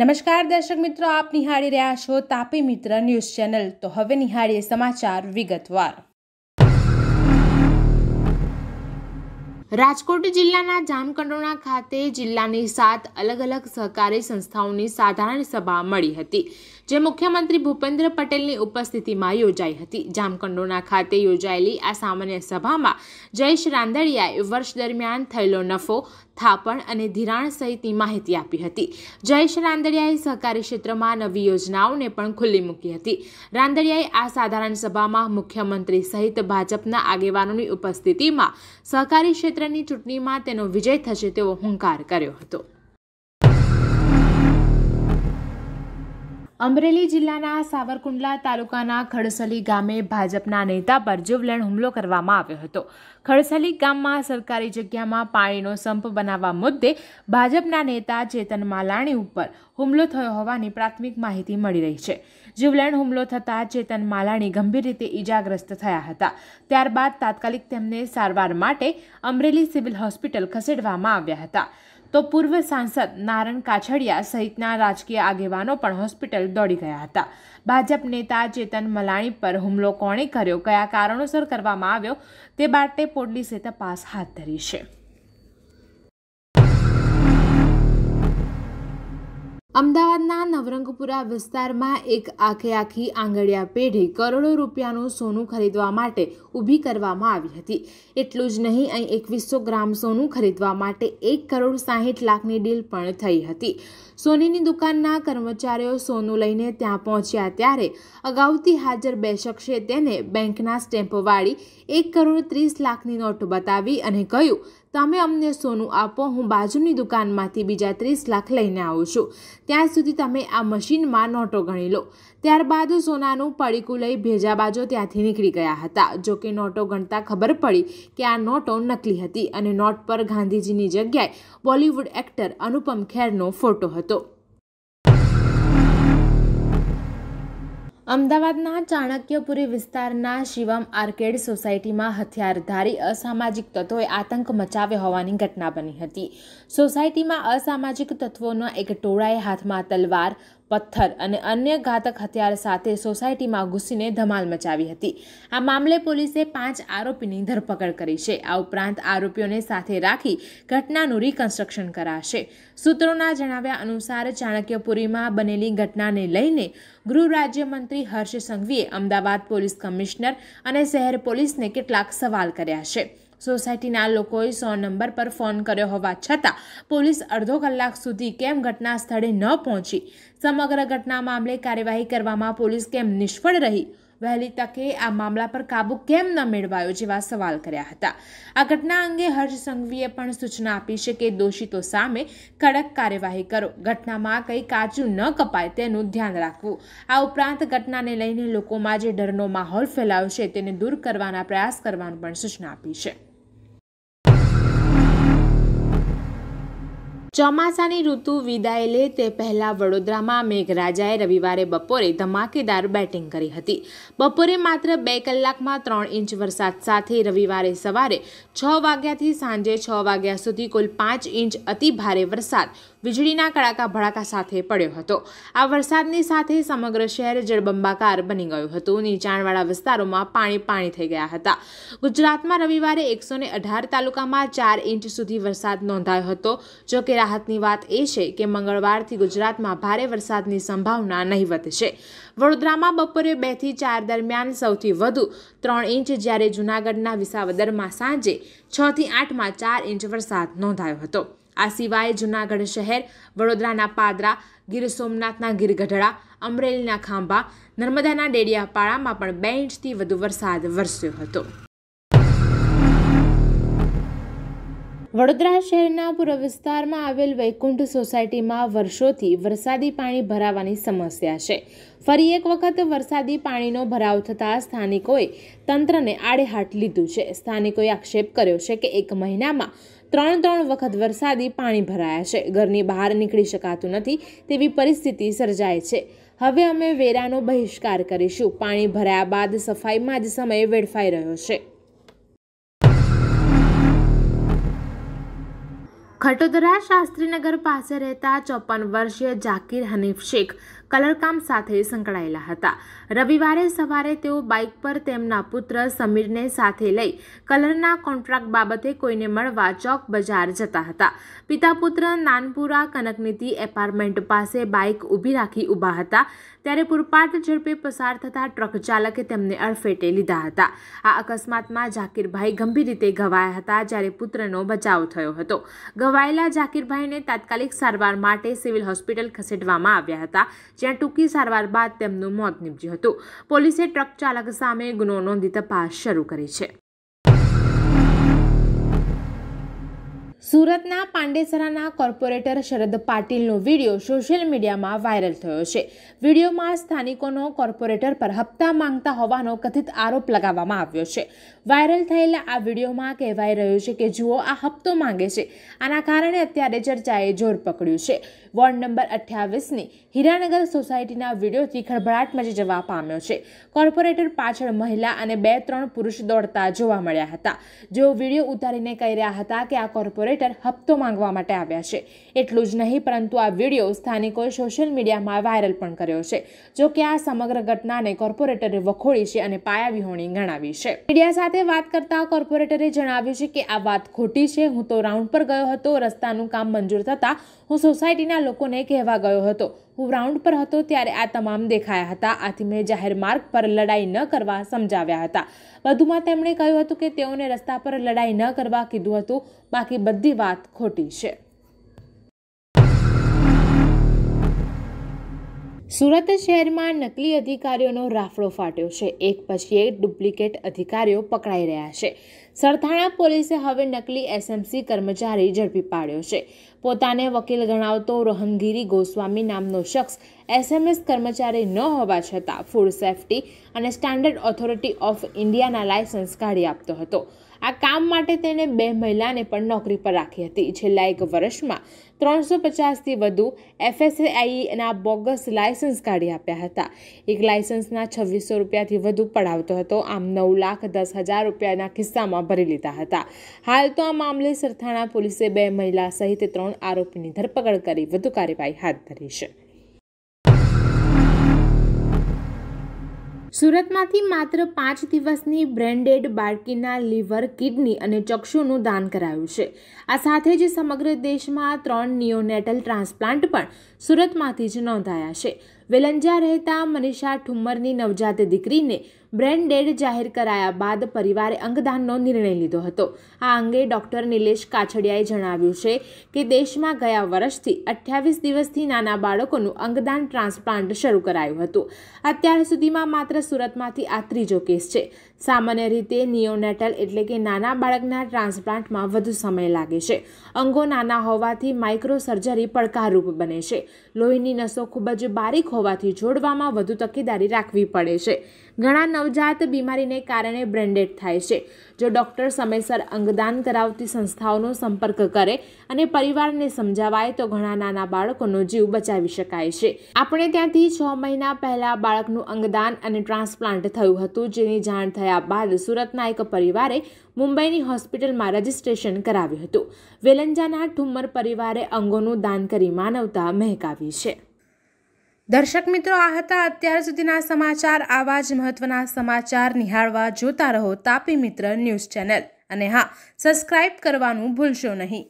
નમસ્કાર દર્શક મિત્રો આપ નિહાળી રહ્યા છો તાપી મિત્ર ન્યૂઝ ચેનલ તો હવે નિહાળીએ સમાચાર વિગતવાર રાજકોટ જિલ્લાના જામકંડોણા ખાતે જિલ્લાની સાત અલગ અલગ સહકારી સંસ્થાઓની સાધારણ સભા મળી હતી જે મુખ્યમંત્રી ભૂપેન્દ્ર પટેલની ઉપસ્થિતિમાં યોજાઈ હતી જામકંડોણા ખાતે યોજાયેલી આ સામાન્ય સભામાં જયેશ રાંદડિયાએ વર્ષ દરમિયાન થયેલો નફો થાપણ અને ધિરાણ સહિતની માહિતી આપી હતી જયેશ રાંદડિયાએ સહકારી ક્ષેત્રમાં નવી યોજનાઓને પણ ખુલ્લી મૂકી હતી રાંદડિયાએ આ સાધારણ સભામાં મુખ્યમંત્રી સહિત ભાજપના આગેવાનોની ઉપસ્થિતિમાં સહકારી ક્ષેત્રની ચૂંટણીમાં તેનો વિજય થશે તેવો હુંકાર કર્યો હતો અમરેલી જિલ્લાના સાવરકુંડલા તાલુકાના ખડસલી ગામે ભાજપના નેતા પર જીવલેણ હુમલો કરવામાં આવ્યો હતો ખડસલી ગામમાં સરકારી જગ્યામાં પાણીનો સંપ બનાવવા મુદ્દે ભાજપના નેતા ચેતન માલાણી ઉપર હુમલો થયો હોવાની પ્રાથમિક માહિતી મળી રહી છે જીવલેણ હુમલો થતાં ચેતન માલાણી ગંભીર રીતે ઈજાગ્રસ્ત થયા હતા ત્યારબાદ તાત્કાલિક તેમને સારવાર માટે અમરેલી સિવિલ હોસ્પિટલ ખસેડવામાં આવ્યા હતા તો પૂર્વ સાંસદ નારણ કાછડિયા સહિતના રાજકીય આગેવાનો પણ હોસ્પિટલ દોડી ગયા હતા ભાજપ નેતા ચેતન મલાણી પર હુમલો કોણે કર્યો કયા કારણોસર કરવામાં આવ્યો તે માટે પોલીસે તપાસ હાથ ધરી છે અમદાવાદના નવરંગપુરા વિસ્તારમાં એક આખે આખી આંગળિયા પેઢી કરોડો રૂપિયાનું સોનું ખરીદવા માટે ઊભી કરવામાં આવી હતી એટલું જ નહીં અહીં એકવીસો ગ્રામ સોનું ખરીદવા માટે એક કરોડ સાહીઠ લાખની ડીલ પણ થઈ હતી સોનીની દુકાનના કર્મચારીઓ સોનું લઈને ત્યાં પહોંચ્યા ત્યારે અગાઉથી હાજર બે શખ્સે તેને બેંકના સ્ટેમ્પવાળી એક કરોડ ત્રીસ લાખની નોટ બતાવી અને કહ્યું તમે અમને સોનું આપો હું બાજુની દુકાનમાંથી બીજા ત્રીસ લાખ લઈને આવું છું ત્યાં સુધી તમે આ મશીનમાં નોટો ગણી લો ત્યારબાદ સોનાનું પડીકું લઈ ભેજા ભેજાબાજો ત્યાંથી નીકળી ગયા હતા જોકે નોટો ગણતા ખબર પડી કે આ નોટો નકલી હતી અને નોટ પર ગાંધીજીની જગ્યાએ બોલિવૂડ એક્ટર અનુપમ ખેરનો ફોટો હતો અમદાવાદના ચાણક્યપુરી વિસ્તારના શિવમ આર્કેડ સોસાયટીમાં હથિયારધારી અસામાજિક તત્વોએ આતંક મચાવ્યો હોવાની ઘટના બની હતી સોસાયટીમાં અસામાજિક તત્વોના એક ટોળાએ હાથમાં તલવાર પથ્થર અને અન્ય ઘાતક હથિયાર સાથે સોસાયટીમાં ઘૂસીને ધમાલ મચાવી હતી આ મામલે પોલીસે પાંચ આરોપીની ધરપકડ કરી છે આ ઉપરાંત આરોપીઓને સાથે રાખી ઘટનાનું રિકન્સ્ટ્રક્શન કરાશે સૂત્રોના જણાવ્યા અનુસાર ચાણક્યપુરીમાં બનેલી ઘટનાને લઈને ગૃહ રાજ્યમંત્રી હર્ષ સંઘવીએ અમદાવાદ પોલીસ કમિશનર અને શહેર પોલીસને કેટલાક સવાલ કર્યા છે સોસાયટીના લોકોએ સો નંબર પર ફોન કર્યો હોવા છતાં પોલીસ અડધો કલાક સુધી કેમ ઘટના સ્થળે ન પહોંચી સમગ્ર ઘટના મામલે કાર્યવાહી કરવામાં પોલીસ કેમ નિષ્ફળ રહી વહેલી તકે આ મામલા પર કાબુ કેમ ન મેળવાયો જેવા સવાલ કર્યા હતા આ ઘટના અંગે હર્ષ સંઘવીએ પણ સૂચના આપી છે કે દોષિતો સામે કડક કાર્યવાહી કરો ઘટનામાં કંઈ કાચું ન કપાય તેનું ધ્યાન રાખવું આ ઉપરાંત ઘટનાને લઈને લોકોમાં જે ડરનો માહોલ ફેલાયો છે તેને દૂર કરવાના પ્રયાસ કરવાનું પણ સૂચના આપી છે ચોમાસાની ઋતુ વિદાય લે તે પહેલાં વડોદરામાં મેઘરાજાએ રવિવારે બપોરે ધમાકેદાર બેટિંગ કરી હતી બપોરે માત્ર બે કલાકમાં ત્રણ ઇંચ વરસાદ સાથે રવિવારે સવારે છ વાગ્યાથી સાંજે છ વાગ્યા સુધી કુલ પાંચ ઇંચ અતિભારે વરસાદ વીજળીના કડાકા ભડાકા સાથે પડ્યો હતો આ વરસાદની સાથે સમગ્ર શહેર જળબંબાકાર બની ગયું હતું નીચાણવાળા વિસ્તારોમાં પાણી પાણી થઈ ગયા હતા ગુજરાતમાં રવિવારે એકસો અઢાર તાલુકામાં ચાર ઇંચ સુધી વરસાદ નોંધાયો હતો જો કે રાહતની વાત એ છે કે મંગળવારથી ગુજરાતમાં ભારે વરસાદની સંભાવના નહીવત છે વડોદરામાં બપોરે બેથી ચાર દરમિયાન સૌથી વધુ ત્રણ ઇંચ જ્યારે જૂનાગઢના વિસાવદરમાં સાંજે છથી આઠમાં ચાર ઇંચ વરસાદ નોંધાયો હતો આ સિવાય જૂનાગઢ શહેર વડોદરાના પાદરા ગીર સોમનાથના ગીરગઢડા અમરેલીના ખાંભા નર્મદાના ડેડિયાપાડામાં પણ બે ઇંચથી વધુ વરસાદ વરસ્યો હતો વડોદરા શહેરના પૂર્વ વિસ્તારમાં આવેલ વૈકુંઠ સોસાયટીમાં વર્ષોથી વરસાદી પાણી ભરાવાની સમસ્યા છે ફરી એક વખત વરસાદી પાણીનો ભરાવ થતાં સ્થાનિકોએ તંત્રને આડેહાટ લીધું છે સ્થાનિકોએ આક્ષેપ કર્યો છે કે એક મહિનામાં ત્રણ ત્રણ વખત વરસાદી પાણી ભરાયા છે ઘરની બહાર નીકળી શકાતું નથી તેવી પરિસ્થિતિ સર્જાય છે હવે અમે વેરાનો બહિષ્કાર કરીશું પાણી ભરાયા બાદ સફાઈમાં જ સમય વેડફાઈ રહ્યો છે ખટોદરા શાસ્ત્રીનગર પાસે રહેતા ચોપન વર્ષીય જાકીર હનીફ શેખ કલરકામ સાથે સંકળાયેલા હતા રવિવારે સવારે તેઓ બાઇક પર તેમના પુત્ર સમીરને સાથે લઈ કલરના કોન્ટ્રાક્ટ બાબતે કોઈને મળવા ચોક બજાર જતા હતા પિતા પુત્ર નાનપુરા કનકનીતિ એપાર્ટમેન્ટ પાસે બાઇક ઊભી રાખી ઊભા હતા ત્યારે પૂરપાટ ઝડપે પસાર થતા ટ્રક ચાલકે તેમને અડફેટે લીધા હતા આ અકસ્માતમાં જાકીરભાઈ ગંભીર રીતે ઘવાયા હતા જ્યારે પુત્રનો બચાવ થયો હતો ખોવાયેલા ઝાકીરભાઈને તાત્કાલિક સારવાર માટે સિવિલ હોસ્પિટલ ખસેડવામાં આવ્યા હતા જ્યાં ટૂંકી સારવાર બાદ તેમનું મોત નીપજ્યું હતું પોલીસે ટ્રક ચાલક સામે ગુનો નોંધી તપાસ શરૂ કરી છે સુરતના પાંડેસરાના કોર્પોરેટર શરદ પાટીલનો વિડીયો સોશિયલ મીડિયામાં વાયરલ થયો છે વિડીયોમાં સ્થાનિકોનો કોર્પોરેટર પર હપ્તા માંગતા હોવાનો કથિત આરોપ લગાવવામાં આવ્યો છે વાયરલ થયેલા આ વિડીયોમાં કહેવાઈ રહ્યું છે કે જુઓ આ હપ્તો માંગે છે આના કારણે અત્યારે ચર્ચાએ જોર પકડ્યું છે વોર્ડ નંબર અઠ્યાવીસની હીરાનગર સોસાયટીના વિડીયોથી ખળભળાટ મચી જવા પામ્યો છે કોર્પોરેટર પાછળ મહિલા અને બે ત્રણ પુરુષ દોડતા જોવા મળ્યા હતા જેઓ વિડીયો ઉતારીને કહી રહ્યા હતા કે આ કોર્પોરેટર હપ્તો માંગવા માટે આવ્યા છે એટલું જ નહીં પરંતુ આ વિડીયો સ્થાનિકોએ સોશિયલ મીડિયામાં વાયરલ પણ કર્યો છે જો કે આ સમગ્ર ઘટનાને કોર્પોરેટરે વખોડી છે અને પાયાવિહોણી ગણાવી છે મીડિયા સાથે વાત કરતા કોર્પોરેટરે જણાવ્યું છે કે આ વાત ખોટી છે હું તો રાઉન્ડ પર ગયો હતો રસ્તાનું કામ મંજૂર થતાં હું સોસાયટીના ગામના લોકોને કહેવા ગયો હતો હું રાઉન્ડ પર હતો ત્યારે આ તમામ દેખાયા હતા આથી મેં જાહેર માર્ગ પર લડાઈ ન કરવા સમજાવ્યા હતા વધુમાં તેમણે કહ્યું હતું કે તેઓને રસ્તા પર લડાઈ ન કરવા કીધું હતું બાકી બધી વાત ખોટી છે સુરત શહેરમાં નકલી અધિકારીઓનો રાફડો ફાટ્યો છે એક પછી એક ડુપ્લિકેટ અધિકારીઓ પકડાઈ રહ્યા છે સરથાણા પોલીસે હવે નકલી એસએમસી કર્મચારી ઝડપી પાડ્યો છે પોતાને વકીલ ગણાવતો રોહનગીરી ગોસ્વામી નામનો શખ્સ એસએમએસ કર્મચારી ન હોવા છતાં ફૂડ સેફટી અને સ્ટાન્ડર્ડ ઓથોરિટી ઓફ ઇન્ડિયાના લાયસન્સ કાઢી આપતો હતો આ કામ માટે તેણે બે મહિલાને પણ નોકરી પર રાખી હતી છેલ્લા એક વર્ષમાં ત્રણસો પચાસથી વધુ એફએસએઆઈના બોગસ લાયસન્સ કાઢી આપ્યા હતા એક લાયસન્સના છવ્વીસો રૂપિયાથી વધુ પડાવતો હતો આમ નવ લાખ દસ હજાર રૂપિયાના કિસ્સામાં ભરી લીધા હતા હાલ તો આ મામલે સરથાણા પોલીસે બે મહિલા સહિત ત્રણ આરોપીની ધરપકડ કરી વધુ કાર્યવાહી હાથ ધરી છે સુરતમાંથી માત્ર પાંચ દિવસની બ્રેન્ડેડ બાળકીના લીવર કિડની અને ચક્ષુનું દાન કરાયું છે આ સાથે જ સમગ્ર દેશમાં ત્રણ નિયોનેટલ ટ્રાન્સપ્લાન્ટ પણ સુરતમાંથી જ નોંધાયા છે વેલંજા રહેતા મનીષા ઠુમ્મરની નવજાત દીકરીને બ્રેન ડેડ જાહેર કરાયા બાદ પરિવારે અંગદાનનો નિર્ણય લીધો હતો આ અંગે ડોક્ટર નિલેશ કાછડિયાએ જણાવ્યું છે કે દેશમાં ગયા વર્ષથી અઠ્યાવીસ દિવસથી નાના બાળકોનું અંગદાન ટ્રાન્સપ્લાન્ટ શરૂ કરાયું હતું અત્યાર સુધીમાં માત્ર સુરતમાંથી આ ત્રીજો કેસ છે સામાન્ય રીતે નિયોનેટલ એટલે કે નાના બાળકના ટ્રાન્સપ્લાન્ટમાં વધુ સમય લાગે છે અંગો નાના હોવાથી માઇક્રો સર્જરી પડકારરૂપ બને છે લોહીની નસો ખૂબ જ બારીક હોવાથી જોડવામાં વધુ તકેદારી રાખવી પડે છે ઘણા નવજાત બીમારીને કારણે બ્રેન્ડેડ થાય છે જો ડૉક્ટર સમયસર અંગદાન કરાવતી સંસ્થાઓનો સંપર્ક કરે અને પરિવારને સમજાવાય તો ઘણા નાના બાળકોનો જીવ બચાવી શકાય છે આપણે ત્યાંથી છ મહિના પહેલાં બાળકનું અંગદાન અને ટ્રાન્સપ્લાન્ટ થયું હતું જેની જાણ થયા બાદ સુરતના એક પરિવારે મુંબઈની હોસ્પિટલમાં રજિસ્ટ્રેશન કરાવ્યું હતું વેલંજાના ઠુમ્મર પરિવારે અંગોનું દાન કરી માનવતા મહેકાવી છે દર્શક મિત્રો આ હતા અત્યાર સુધીના સમાચાર આવા જ મહત્વના સમાચાર નિહાળવા જોતા રહો તાપી મિત્ર ન્યૂઝ ચેનલ અને હા સબસ્ક્રાઇબ કરવાનું ભૂલશો નહીં